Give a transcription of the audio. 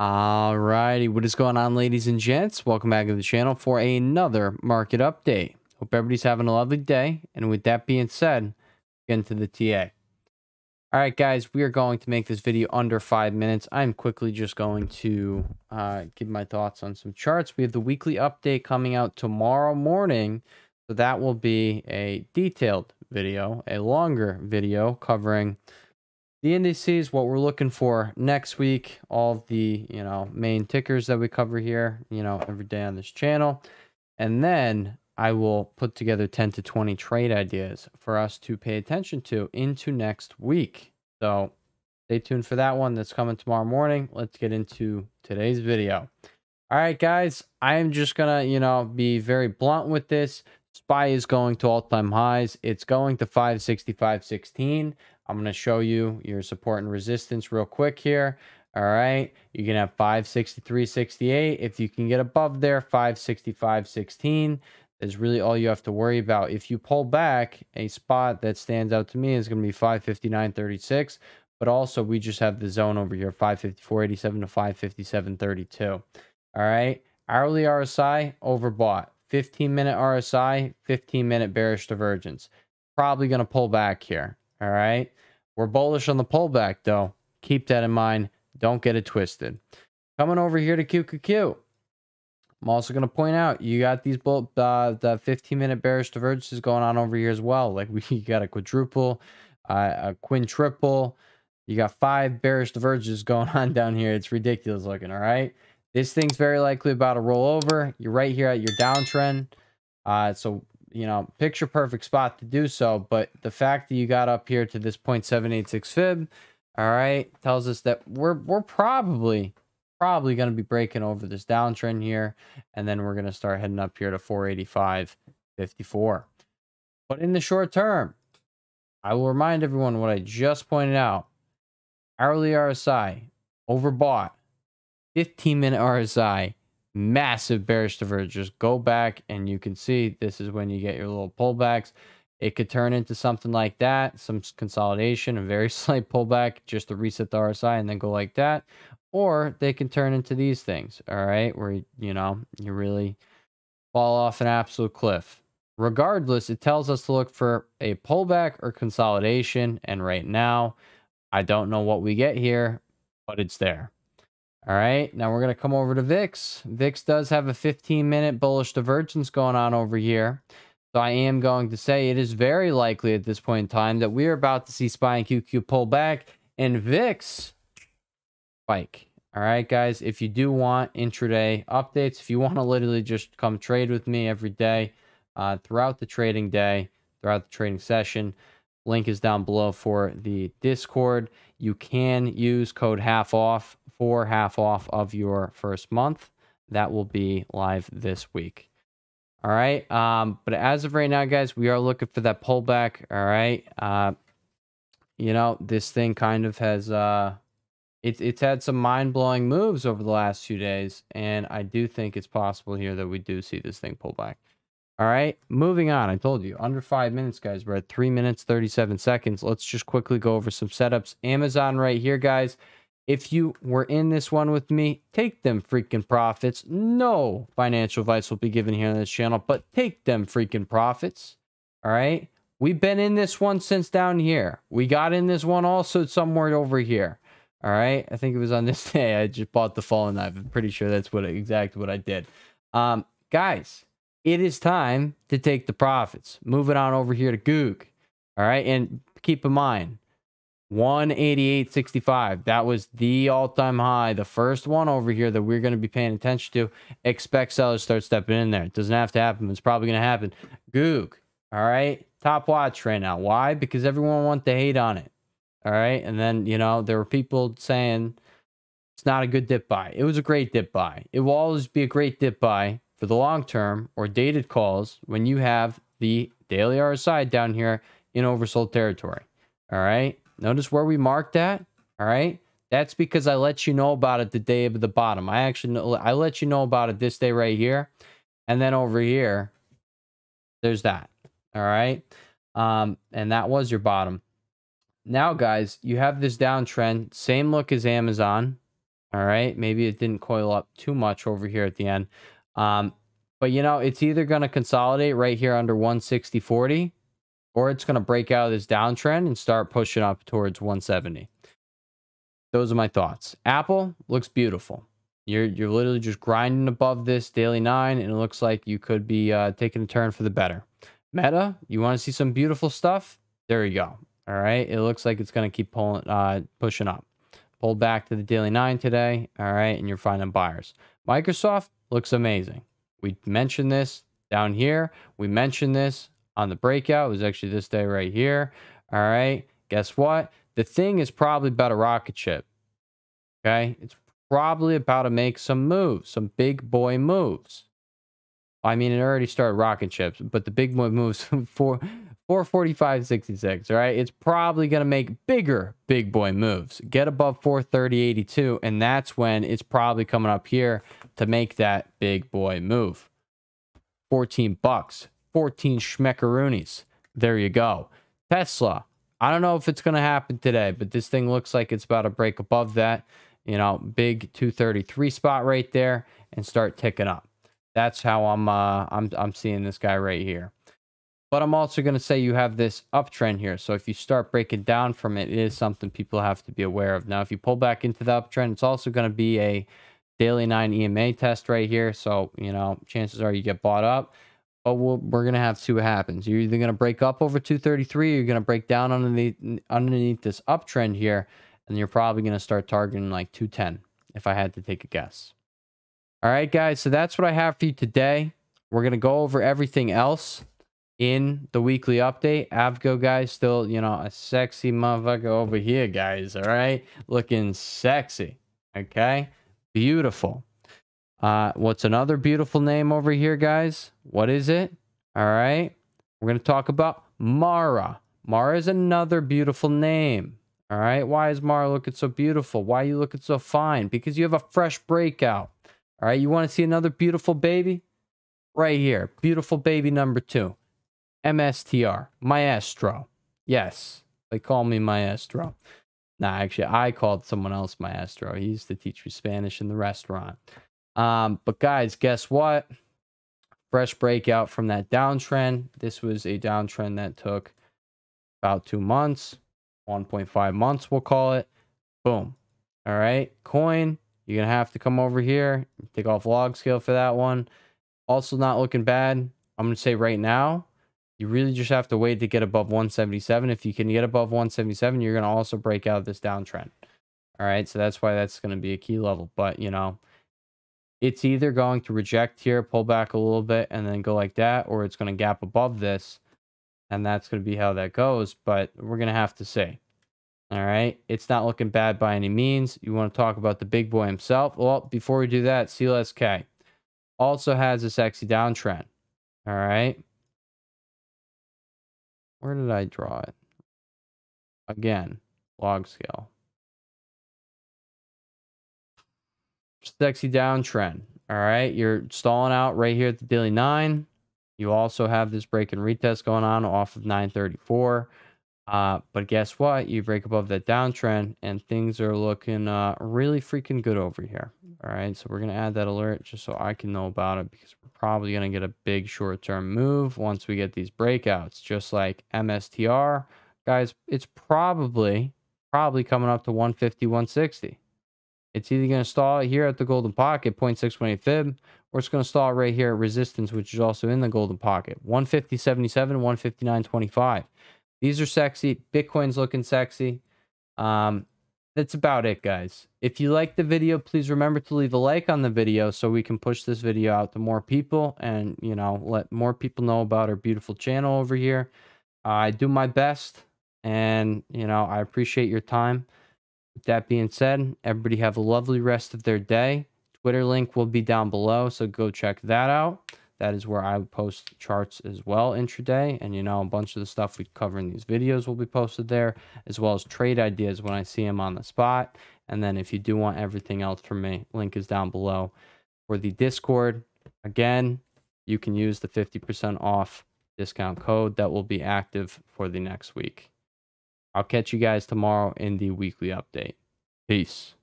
Alrighty, what is going on, ladies and gents? Welcome back to the channel for another market update. Hope everybody's having a lovely day. And with that being said, get into the TA. Alright, guys, we are going to make this video under five minutes. I'm quickly just going to uh, give my thoughts on some charts. We have the weekly update coming out tomorrow morning. So that will be a detailed video, a longer video covering the indices, what we're looking for next week, all the, you know, main tickers that we cover here, you know, every day on this channel. And then I will put together 10 to 20 trade ideas for us to pay attention to into next week. So stay tuned for that one that's coming tomorrow morning. Let's get into today's video. All right, guys, I am just going to, you know, be very blunt with this. SPY is going to all-time highs. It's going to 565.16. I'm going to show you your support and resistance real quick here. All right. You can have 563.68. If you can get above there, 565.16 is really all you have to worry about. If you pull back, a spot that stands out to me is going to be 559.36. But also, we just have the zone over here, 554.87 to 557.32. All right. Hourly RSI overbought. 15 minute RSI, 15 minute bearish divergence. Probably going to pull back here. All right. We're bullish on the pullback, though. Keep that in mind. Don't get it twisted. Coming over here to QQQ. I'm also going to point out you got these bull uh, the 15 minute bearish divergences going on over here as well. Like we got a quadruple, uh, a quintuple. You got five bearish divergences going on down here. It's ridiculous looking. All right. This thing's very likely about to roll over. You're right here at your downtrend. Uh, so you know, picture perfect spot to do so. But the fact that you got up here to this 0.786 fib, all right, tells us that we're we're probably probably going to be breaking over this downtrend here, and then we're going to start heading up here to 485.54. But in the short term, I will remind everyone what I just pointed out. Hourly RSI overbought, 15 minute RSI massive bearish divergence. Go back and you can see this is when you get your little pullbacks. It could turn into something like that, some consolidation, a very slight pullback just to reset the RSI and then go like that. Or they can turn into these things, all right, where, you know, you really fall off an absolute cliff. Regardless, it tells us to look for a pullback or consolidation. And right now, I don't know what we get here, but it's there. All right, now we're going to come over to VIX. VIX does have a 15-minute bullish divergence going on over here. So I am going to say it is very likely at this point in time that we are about to see SPY and QQ pull back and VIX spike. All right, guys, if you do want intraday updates, if you want to literally just come trade with me every day uh, throughout the trading day, throughout the trading session, link is down below for the Discord. You can use code half off for half off of your first month. That will be live this week. All right. Um, but as of right now, guys, we are looking for that pullback. All right. Uh, you know, this thing kind of has uh, it's it's had some mind blowing moves over the last few days, and I do think it's possible here that we do see this thing pull back. All right, moving on. I told you under five minutes, guys. We're at three minutes thirty seven seconds. Let's just quickly go over some setups. Amazon right here, guys. If you were in this one with me, take them freaking profits. No financial advice will be given here on this channel, but take them freaking profits. All right. We've been in this one since down here. We got in this one also somewhere over here. All right. I think it was on this day. I just bought the fallen knife. I'm pretty sure that's what exactly what I did. Um, guys, it is time to take the profits. Move it on over here to Goog. All right. And keep in mind, 188.65. That was the all-time high. The first one over here that we're going to be paying attention to. Expect sellers start stepping in there. It doesn't have to happen. It's probably going to happen. Goog. All right. Top watch right now. Why? Because everyone wants to hate on it. All right. And then, you know, there were people saying it's not a good dip buy. It was a great dip buy. It will always be a great dip buy for the long term or dated calls when you have the daily RSI down here in oversold territory. All right. Notice where we marked that. All right. That's because I let you know about it the day of the bottom. I actually, I let you know about it this day right here. And then over here, there's that. All right. Um, and that was your bottom. Now, guys, you have this downtrend. Same look as Amazon. All right. Maybe it didn't coil up too much over here at the end. Um, but, you know, it's either going to consolidate right here under 160.40 or it's going to break out of this downtrend and start pushing up towards 170. Those are my thoughts. Apple looks beautiful. You're you're literally just grinding above this daily nine, and it looks like you could be uh, taking a turn for the better. Meta, you want to see some beautiful stuff? There you go. All right, it looks like it's going to keep pulling, uh, pushing up. Pulled back to the daily nine today. All right, and you're finding buyers. Microsoft looks amazing. We mentioned this down here. We mentioned this on the breakout. It was actually this day right here. All right. Guess what? The thing is probably about a rocket ship. Okay. It's probably about to make some moves, some big boy moves. I mean, it already started rocket ships, but the big boy moves for 445.66, all right? It's probably going to make bigger big boy moves. Get above 430.82, and that's when it's probably coming up here to make that big boy move. 14 bucks. 14 schmeckaroonies. There you go. Tesla. I don't know if it's going to happen today, but this thing looks like it's about to break above that, you know, big 233 spot right there and start ticking up. That's how I'm uh, I'm I'm seeing this guy right here. But I'm also going to say you have this uptrend here. So if you start breaking down from it, it is something people have to be aware of. Now, if you pull back into the uptrend, it's also going to be a daily 9 EMA test right here. So, you know, chances are you get bought up oh, we're gonna have to see what happens. You're either gonna break up over 233, or you're gonna break down underneath underneath this uptrend here, and you're probably gonna start targeting like 210. If I had to take a guess. All right, guys. So that's what I have for you today. We're gonna go over everything else in the weekly update. Avgo guys still, you know, a sexy motherfucker over here, guys. All right, looking sexy. Okay, beautiful. Uh, what's another beautiful name over here, guys? What is it? All right. We're going to talk about Mara. Mara is another beautiful name. All right. Why is Mara looking so beautiful? Why are you looking so fine? Because you have a fresh breakout. All right. You want to see another beautiful baby? Right here. Beautiful baby number two. MSTR. Maestro. Yes. They call me Maestro. Nah, actually, I called someone else Maestro. He used to teach me Spanish in the restaurant. Um, but guys, guess what? Fresh breakout from that downtrend. This was a downtrend that took about two months, 1.5 months, we'll call it. Boom. All right. Coin, you're going to have to come over here, take off log scale for that one. Also, not looking bad. I'm going to say right now, you really just have to wait to get above 177. If you can get above 177, you're going to also break out of this downtrend. All right. So that's why that's going to be a key level. But, you know, it's either going to reject here, pull back a little bit, and then go like that, or it's going to gap above this. And that's going to be how that goes. But we're going to have to see. All right. It's not looking bad by any means. You want to talk about the big boy himself. Well, before we do that, CLSK also has a sexy downtrend. All right. Where did I draw it? Again, log scale. sexy downtrend. All right. You're stalling out right here at the daily nine. You also have this break and retest going on off of 934. Uh, but guess what? You break above that downtrend and things are looking uh, really freaking good over here. All right. So we're going to add that alert just so I can know about it because we're probably going to get a big short term move once we get these breakouts, just like MSTR. Guys, it's probably, probably coming up to 150, 160. It's either going to stall here at the golden pocket, 0.628 fib, or it's going to stall right here at resistance, which is also in the golden pocket, 150.77, 159.25. These are sexy. Bitcoin's looking sexy. Um, that's about it, guys. If you like the video, please remember to leave a like on the video so we can push this video out to more people and, you know, let more people know about our beautiful channel over here. I do my best and, you know, I appreciate your time. With that being said, everybody have a lovely rest of their day. Twitter link will be down below, so go check that out. That is where I post charts as well intraday. And you know, a bunch of the stuff we cover in these videos will be posted there, as well as trade ideas when I see them on the spot. And then if you do want everything else from me, link is down below. For the Discord, again, you can use the 50% off discount code that will be active for the next week. I'll catch you guys tomorrow in the weekly update. Peace.